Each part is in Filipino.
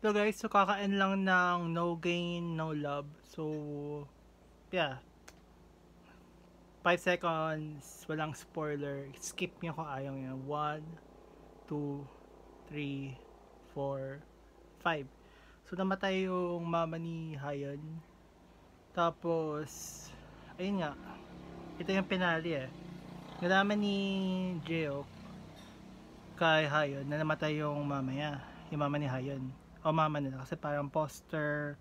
So guys, so kakain lang ng no gain, no love. So, yeah. 5 seconds, walang spoiler. Skip nyo kung ayaw nyo. 1, 2, 3, 4, 5. So, namatay yung mama ni Hayan. Tapos, ayun nga. Ito yung penalty eh. Nalaman ni Jeok kay Hayon na namatay yung mama niya. Yung mama ni Hayon o mama nila kasi parang poster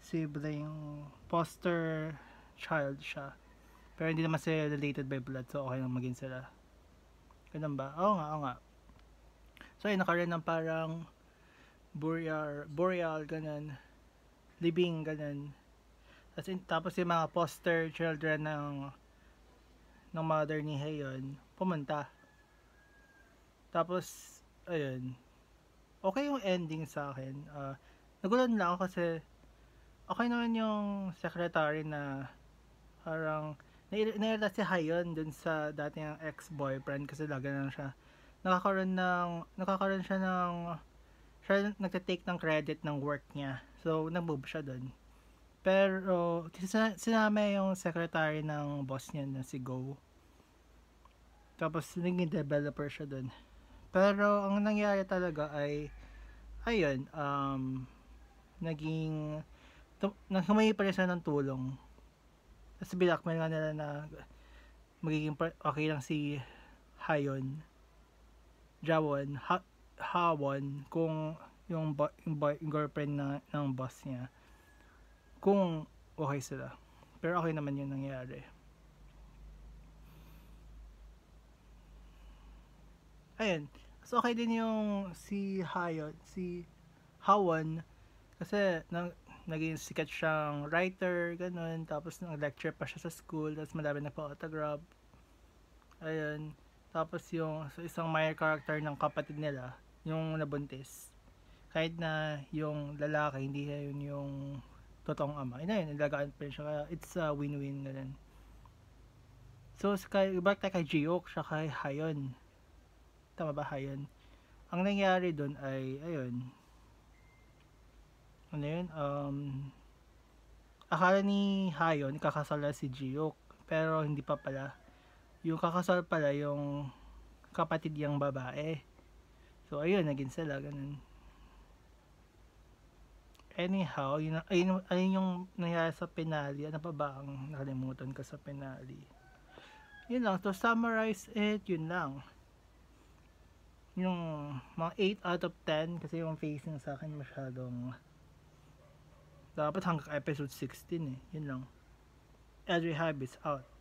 sibling poster child siya pero hindi naman sila related by blood so okay lang maging sila ganun ba? oo nga oo nga so ay nakaroon ng parang boreal, boreal ganun living ganun As in, tapos yung mga poster children ng ng mother ni Hayon pumunta tapos ayun okay yung ending sa akin. Uh, ah, nagulan lang ako kasi okay naman yung secretary na parang nairita si Hayon dun sa dati ng ex-boyfriend kasi lagi lang siya nakakaroon ng nakakaroon siya ng siya nagte-take ng credit ng work niya. So, nag-move siya dun. Pero, sinama yung secretary ng boss niya na si Go. Tapos, naging developer siya dun. Pero ang nangyari talaga ay ayun, um, naging naghumingi pa rin sila ng tulong. Tapos binakmail nga nila na magiging okay lang si Hayon, Jawon, ha Hawon, kung yung, bo yung, boy, yung girlfriend na, ng boss niya, kung okay sila. Pero okay naman yung nangyari. ayun so okay din yung si Hayon, si Hawan kasi nang naging sikat siyang writer, ganun. Tapos nang lecture pa siya sa school, tapos madami na pa autograph. Ayun. Tapos yung so isang minor character ng kapatid nila, yung nabuntis. Kahit na yung lalaki, hindi na yun yung totoong ama. Ina yun, nilagaan pa rin siya. Kaya it's a win-win ganun. So, kay, back tayo kay Jiok, siya kay Hayon. Tama ba? Ayan. Ang nangyari doon ay, ayun. Ano yun? Um, akala ni Hayon, na si Jiok. Pero hindi pa pala. Yung kakasal pala yung kapatid yung babae. So, ayun. Naging sila. Ganun. Anyhow, yun, ayun, ayun yung nangyari sa penali. Ano pa ba ang nakalimutan ka sa penali? Yun lang. To summarize it, yun lang yung mga 8 out of 10 kasi yung facing sa akin masyadong dapat hanggang episode 16 eh yun lang Every Habits out